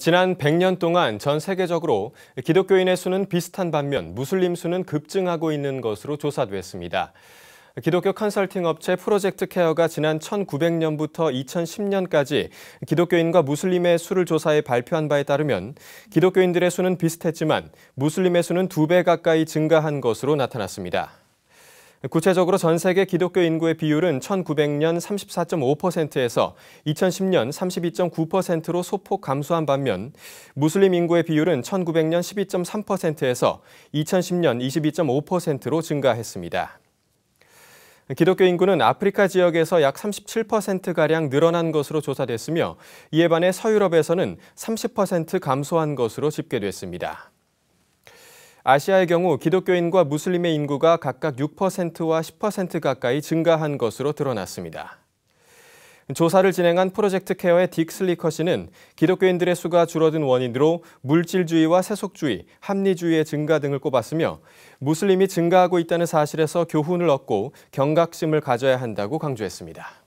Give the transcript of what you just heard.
지난 100년 동안 전 세계적으로 기독교인의 수는 비슷한 반면 무슬림 수는 급증하고 있는 것으로 조사됐습니다. 기독교 컨설팅 업체 프로젝트 케어가 지난 1900년부터 2010년까지 기독교인과 무슬림의 수를 조사해 발표한 바에 따르면 기독교인들의 수는 비슷했지만 무슬림의 수는 두 배 가까이 증가한 것으로 나타났습니다. 구체적으로 전 세계 기독교 인구의 비율은 1900년 34.5%에서 2010년 32.9%로 소폭 감소한 반면 무슬림 인구의 비율은 1900년 12.3%에서 2010년 22.5%로 증가했습니다. 기독교 인구는 아프리카 지역에서 약 37%가량 늘어난 것으로 조사됐으며 이에 반해 서유럽에서는 30% 감소한 것으로 집계됐습니다. 아시아의 경우 기독교인과 무슬림의 인구가 각각 6%와 10% 가까이 증가한 것으로 드러났습니다. 조사를 진행한 프로젝트 케어의 딕 슬리커 씨는 기독교인들의 수가 줄어든 원인으로 물질주의와 세속주의, 합리주의의 증가 등을 꼽았으며 무슬림이 증가하고 있다는 사실에서 교훈을 얻고 경각심을 가져야 한다고 강조했습니다.